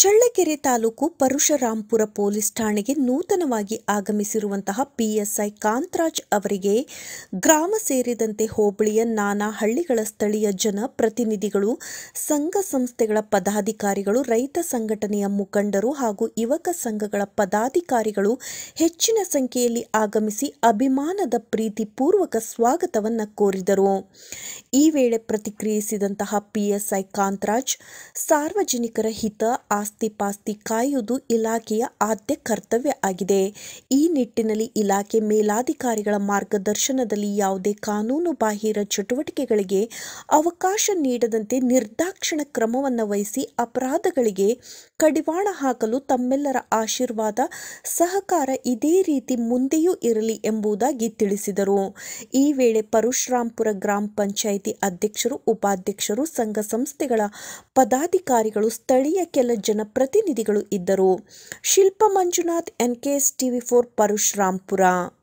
Challakere taluk Parashurampura police ಠಾಣೆಗೆ ನೂತನವಾಗಿ ಆಗಮಿಸಿರುವಂತಹ PSI Kantharaj ಅವರಿಗೆ ಗ್ರಾಮ ಸೇರಿದಂತೆ ಹೋಬಳಿಯ ನಾನಾ ಹಳ್ಳಿಗಳ ಸ್ಥಳೀಯ ಜನ ಪ್ರತಿನಿಧಿಗಳು ಸಂಘ ಸಂಸ್ಥೆಗಳ ಪದಾಧಿಕಾರಿಗಳು ರೈತ ಸಂಘಟನೆಯ ಮುಖಂಡರು ಹಾಗೂ ಯುವಕ ಸಂಘಗಳ ಪದಾಧಿಕಾರಿಗಳು ಹೆಚ್ಚಿನ ಸಂಖ್ಯೆಯಲ್ಲಿ ಆಗಮಿಸಿ ಅಭಿಮಾನದ ಪ್ರೀತಿಪೂರ್ವಕ ಸ್ವಾಗತವನ್ನು ಕೋರಿದರು ಈ ವೇಳೆ ಪ್ರತಿಕ್ರಿಯಿಸಿದಂತಹ ಪಿಎಸ್ಐ ಕಾಂತರಾಜ್ ಸಾರ್ವಜನಿಕರ ಹಿತ ಆಸ್ತಿಪಾಸ್ತಿ ಕಾಯುವುದು ಇಲಾಖೆಯ ಆದ್ಯ ಕರ್ತವ್ಯ ಆಗಿದೆ ಈ ನಿಟ್ಟಿನಲ್ಲಿ ಇಲಾಖೆ ಮೇಲಾಧಿಕಾರಿಗಳ ಮಾರ್ಗದರ್ಶನದಲ್ಲಿ ಯಾವುದೇ ಕಾನೂನು ಬಾಹಿರ ಚಟುವಟಿಕೆಗಳಿಗೆ ಅವಕಾಶ ನೀಡದಂತೆ ನಿರ್ದಾಕ್ಷಿಣ ಕ್ರಮವನ್ನು ವಹಿಸಿ ಅಪರಾಧಗಳಿಗೆ ಕಡಿವಾಣ ಹಾಕಲು ತಮ್ಮೆಲ್ಲರ ಆಶೀರ್ವಾದ ಸಹಕಾರ ಇದೇ ರೀತಿ ಮುಂದೆಯೂ ಇರಲಿ ಎಂಬುದಾಗಿ ತಿಳಿಸಿದರು ಈ ವೇಳೆ ಪರಶುರಾಂಪುರ ಗ್ರಾಮ ಪಂಚಾಯಿತಿ ಅಧ್ಯಕ್ಷರು ಉಪಾಧ್ಯಕ್ಷರು ಸಂಘ ಸಂಸ್ಥೆಗಳ ಪದಾಧಿಕಾರಿಗಳು ಸ್ಥಳೀಯ ಕೆಲ ಜನ ಜನಪ್ರತಿನಿಧಿಗಳು ಇದ್ದರು Shilpa Manjunath N TV four Parashurampura